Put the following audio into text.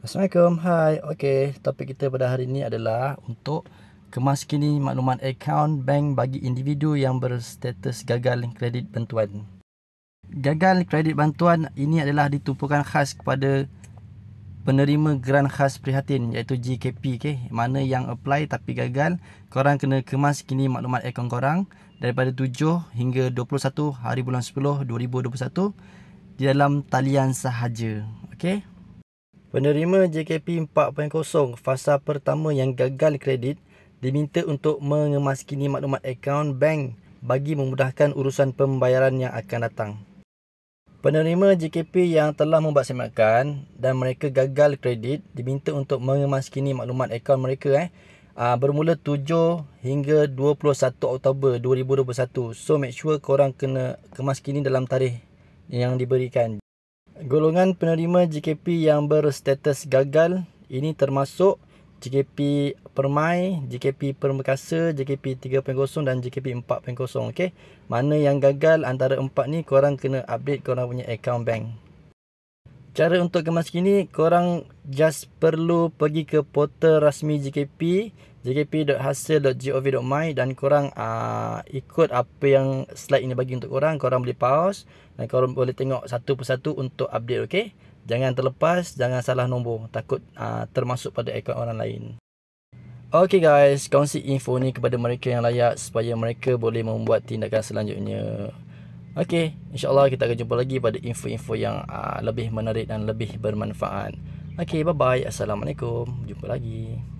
Assalamualaikum, hai Ok, topik kita pada hari ini adalah Untuk kemas kini maklumat akaun bank bagi individu yang berstatus gagal kredit bantuan Gagal kredit bantuan ini adalah ditumpukan khas kepada Penerima grant khas prihatin iaitu GKP okay? Mana yang apply tapi gagal Korang kena kemas kini maklumat akaun korang Daripada 7 hingga 21 hari bulan 10 2021 Di dalam talian sahaja Okay Penerima JKP 4.0 fasa pertama yang gagal kredit diminta untuk mengemaskini maklumat akaun bank bagi memudahkan urusan pembayaran yang akan datang. Penerima JKP yang telah membuat semakan dan mereka gagal kredit diminta untuk mengemaskini maklumat akaun mereka eh ah, bermula 7 hingga 21 Oktober 2021. So make sure korang kena kemaskini dalam tarikh yang diberikan. Golongan penerima JKP yang berstatus gagal ini termasuk JKP Permai, JKP Permekasa, JKP 3.0 dan JKP 4.0. Okay. Mana yang gagal antara empat ni korang kena update korang punya account bank. Cara untuk kemas kini, korang just perlu pergi ke portal rasmi JKP, jkp.hasil.gov.my dan korang uh, ikut apa yang slide ini bagi untuk korang. Korang boleh pause dan korang boleh tengok satu persatu untuk update, okey? Jangan terlepas, jangan salah nombor. Takut uh, termasuk pada akaun orang lain. Okay guys, kongsi info ni kepada mereka yang layak supaya mereka boleh membuat tindakan selanjutnya. Okey, insyaAllah kita akan jumpa lagi pada info-info yang uh, lebih menarik dan lebih bermanfaat. Okey, bye-bye. Assalamualaikum. Jumpa lagi.